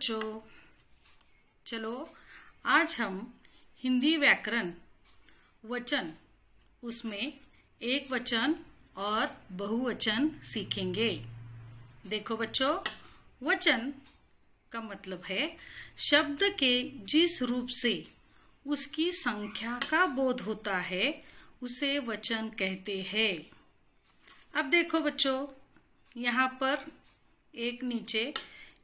बच्चों चलो आज हम हिंदी व्याकरण वचन उसमें एक वचन और बहुवचन सीखेंगे देखो बच्चों वचन का मतलब है शब्द के जिस रूप से उसकी संख्या का बोध होता है उसे वचन कहते हैं अब देखो बच्चों यहाँ पर एक नीचे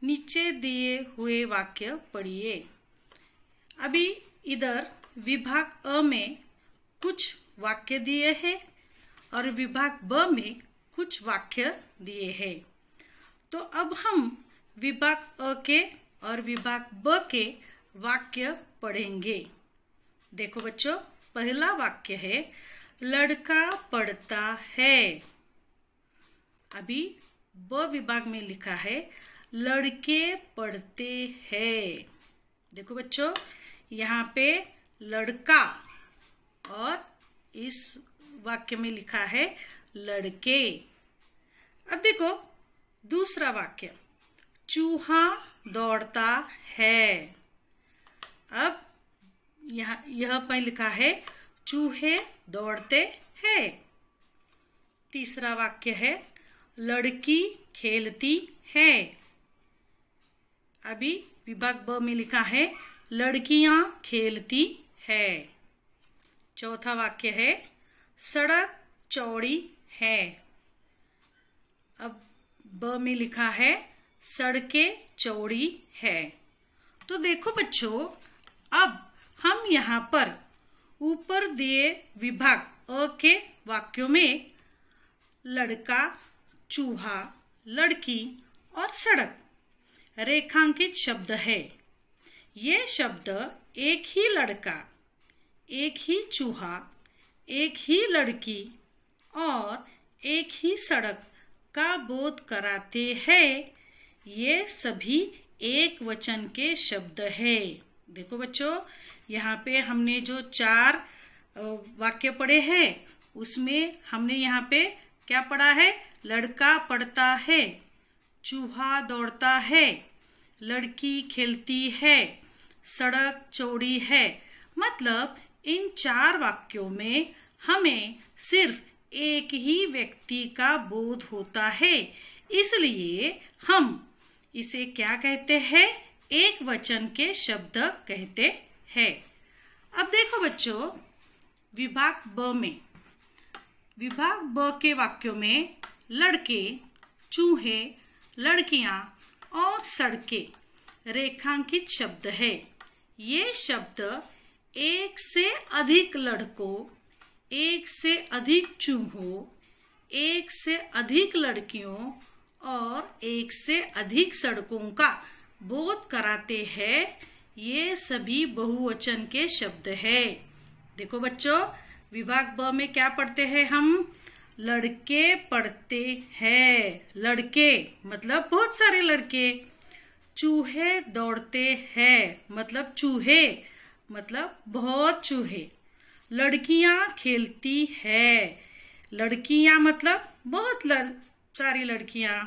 नीचे दिए हुए वाक्य पढ़िए अभी इधर विभाग अ में कुछ वाक्य दिए हैं और विभाग ब में कुछ वाक्य दिए हैं तो अब हम विभाग अ के और विभाग ब के वाक्य पढ़ेंगे देखो बच्चों पहला वाक्य है लड़का पढ़ता है अभी ब विभाग में लिखा है लड़के पढ़ते हैं देखो बच्चों यहाँ पे लड़का और इस वाक्य में लिखा है लड़के अब देखो दूसरा वाक्य चूहा दौड़ता है अब यहाँ यह पर लिखा है चूहे दौड़ते हैं तीसरा वाक्य है लड़की खेलती है अभी विभाग ब में लिखा है लड़कियां खेलती है चौथा वाक्य है सड़क चौड़ी है अब ब में लिखा है सड़कें चौड़ी है तो देखो बच्चों अब हम यहाँ पर ऊपर दिए विभाग अ के वाक्यों में लड़का चूहा लड़की और सड़क रेखांकित शब्द है ये शब्द एक ही लड़का एक ही चूहा एक ही लड़की और एक ही सड़क का बोध कराते हैं ये सभी एक वचन के शब्द है देखो बच्चों यहाँ पे हमने जो चार वाक्य पढ़े हैं उसमें हमने यहाँ पे क्या पढ़ा है लड़का पढ़ता है चूहा दौड़ता है लड़की खेलती है सड़क चौड़ी है मतलब इन चार वाक्यों में हमें सिर्फ एक ही व्यक्ति का बोध होता है इसलिए हम इसे क्या कहते हैं एक वचन के शब्द कहते हैं अब देखो बच्चों विभाग ब में विभाग ब के वाक्यों में लड़के चूहे लड़कियां और सड़कें रेखांकित शब्द है ये शब्द एक से अधिक लड़कों एक से अधिक चूहों एक से अधिक लड़कियों और एक से अधिक सड़कों का बोध कराते हैं ये सभी बहुवचन के शब्द है देखो बच्चों विभाग ब में क्या पढ़ते हैं हम लड़के पढ़ते हैं लड़के मतलब बहुत सारे लड़के चूहे दौड़ते हैं मतलब चूहे मतलब बहुत चूहे लड़कियां खेलती है लड़कियां मतलब बहुत लड़, सारी लड़कियां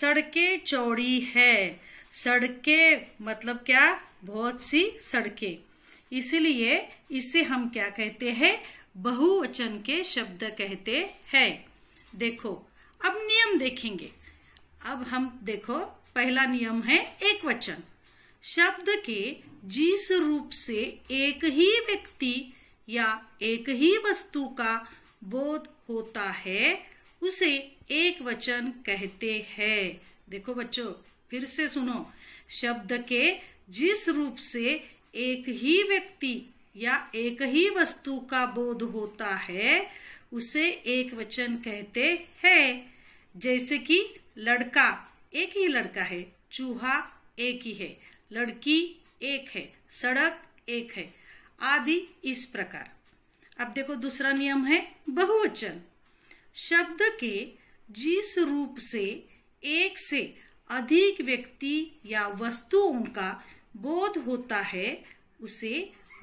सड़कें चौड़ी है सड़कें मतलब क्या बहुत सी सड़कें इसलिए इसे हम क्या कहते हैं बहुवचन के शब्द कहते हैं देखो अब नियम देखेंगे अब हम देखो पहला नियम है एक वचन शब्द के जिस रूप से एक ही व्यक्ति या एक ही वस्तु का बोध होता है उसे एक वचन कहते हैं देखो बच्चों फिर से सुनो शब्द के जिस रूप से एक ही व्यक्ति या एक ही वस्तु का बोध होता है उसे एक वचन कहते हैं जैसे कि लड़का एक ही लड़का है चूहा एक ही है लड़की एक है सड़क एक है आदि इस प्रकार अब देखो दूसरा नियम है बहुवचन शब्द के जिस रूप से एक से अधिक व्यक्ति या वस्तुओं का बोध होता है उसे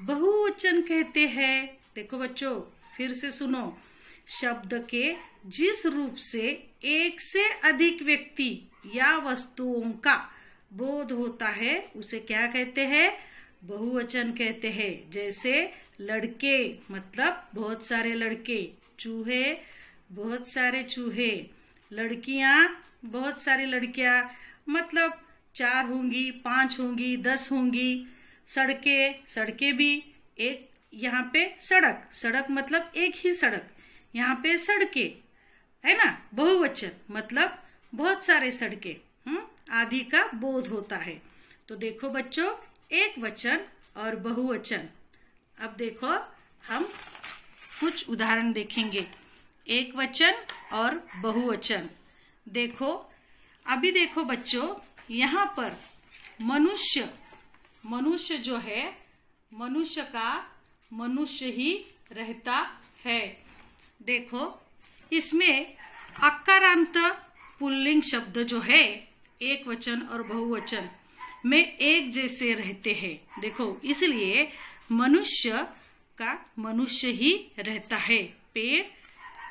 बहुवचन कहते हैं देखो बच्चों फिर से सुनो शब्द के जिस रूप से एक से अधिक व्यक्ति या वस्तुओं का बोध होता है उसे क्या कहते हैं बहुवचन कहते हैं जैसे लड़के मतलब बहुत सारे लड़के चूहे बहुत सारे चूहे लड़कियां बहुत सारी लड़कियां मतलब चार होंगी पांच होंगी दस होंगी सड़कें सड़कें भी एक यहाँ पे सड़क सड़क मतलब एक ही सड़क यहाँ पे सड़कें है ना बहुवचन मतलब बहुत सारे सड़कें हम्म? आदि का बोध होता है तो देखो बच्चों एक वचन और बहुवचन अब देखो हम कुछ उदाहरण देखेंगे एक वचन और बहुवचन देखो अभी देखो बच्चों यहाँ पर मनुष्य मनुष्य जो है मनुष्य का मनुष्य ही रहता है देखो इसमें अकारांत पुल्लिंग शब्द जो है एक वचन और बहुवचन में एक जैसे रहते हैं देखो इसलिए मनुष्य का मनुष्य ही रहता है पेड़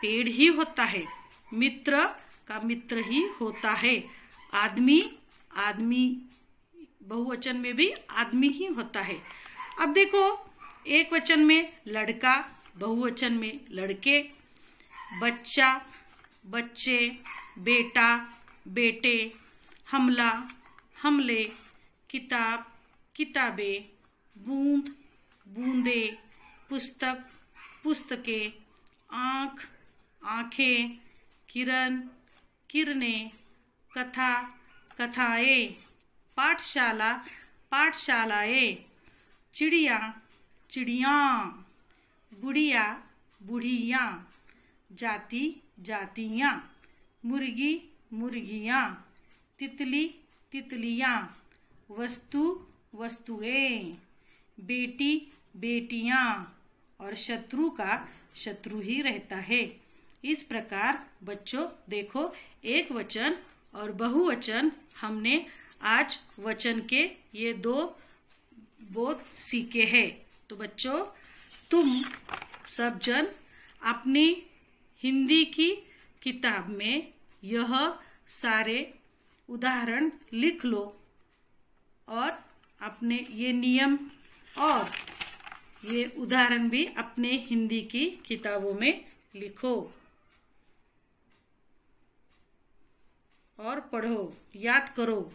पेड़ ही होता है मित्र का मित्र ही होता है आदमी आदमी बहुवचन में भी आदमी ही होता है अब देखो एक वचन में लड़का बहुवचन में लड़के बच्चा बच्चे बेटा बेटे हमला हमले किताब किताबें बूंद बूंदे पुस्तक पुस्तकें आँख आँखें किरण किरणें कथा कथाएँ पाठशाला पाठशालाए चिड़िया चिड़िया बुढ़िया बुढ़िया जाति जातियाँ मुर्गी मुर्गियाँ तितली तितलियाँ वस्तु वस्तुएँ बेटी बेटियाँ और शत्रु का शत्रु ही रहता है इस प्रकार बच्चों देखो एक वचन और बहुवचन हमने आज वचन के ये दो बोध सीखे हैं तो बच्चों तुम सब जन अपनी हिंदी की किताब में यह सारे उदाहरण लिख लो और अपने ये नियम और ये उदाहरण भी अपने हिंदी की किताबों में लिखो और पढ़ो याद करो